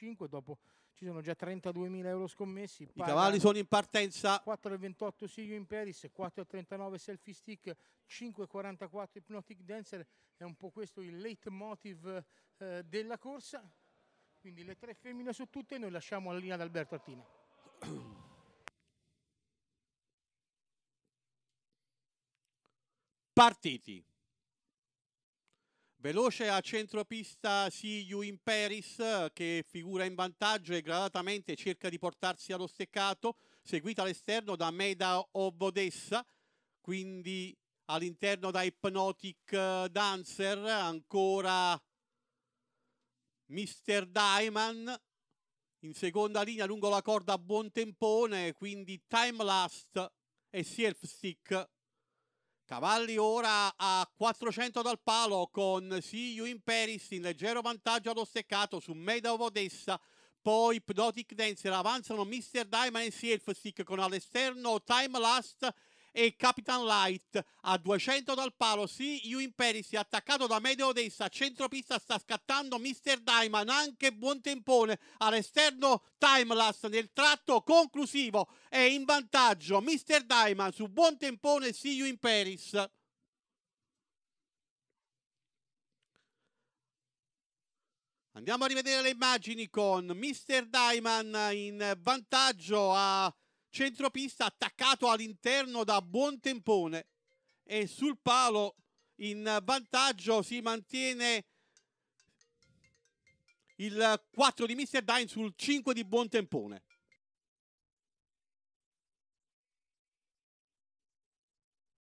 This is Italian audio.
1,25, dopo ci sono già 32.000 euro scommessi. I cavalli sono in partenza. 4,28 Siglio Imperis, 4,39 Selfie Stick, 5,44 Hypnotic Dancer, è un po' questo il leitmotiv eh, della corsa. Quindi le tre femmine su tutte e noi lasciamo la linea ad Alberto Artina. Partiti. Veloce a centropista Siu Imperis che figura in vantaggio e gradatamente cerca di portarsi allo steccato, seguita all'esterno da Meda Ovodessa, quindi all'interno da Hypnotic eh, Dancer, ancora Mr. Diamond in seconda linea lungo la corda a buon tempone, quindi Timelast e Selfstick. Stick Cavalli ora a 400 dal palo con Siu Imperis in leggero vantaggio allo steccato su Medov Odessa. Poi Pdotic Dancer avanzano Mr. Diamond e Selfstick con all'esterno Time Last e Capitan Light a 200 dal palo. Sì, Ewing Peris è attaccato da medio Odessa, centropista sta scattando Mr. Diamond, anche buon tempone all'esterno Timeless nel tratto conclusivo è in vantaggio Mr. Diamond su buon tempone sì Ewing Peris. Andiamo a rivedere le immagini con Mr. Diamond in vantaggio a centropista attaccato all'interno da buon tempone e sul palo in vantaggio si mantiene il 4 di Mr. Dine sul 5 di buon tempone.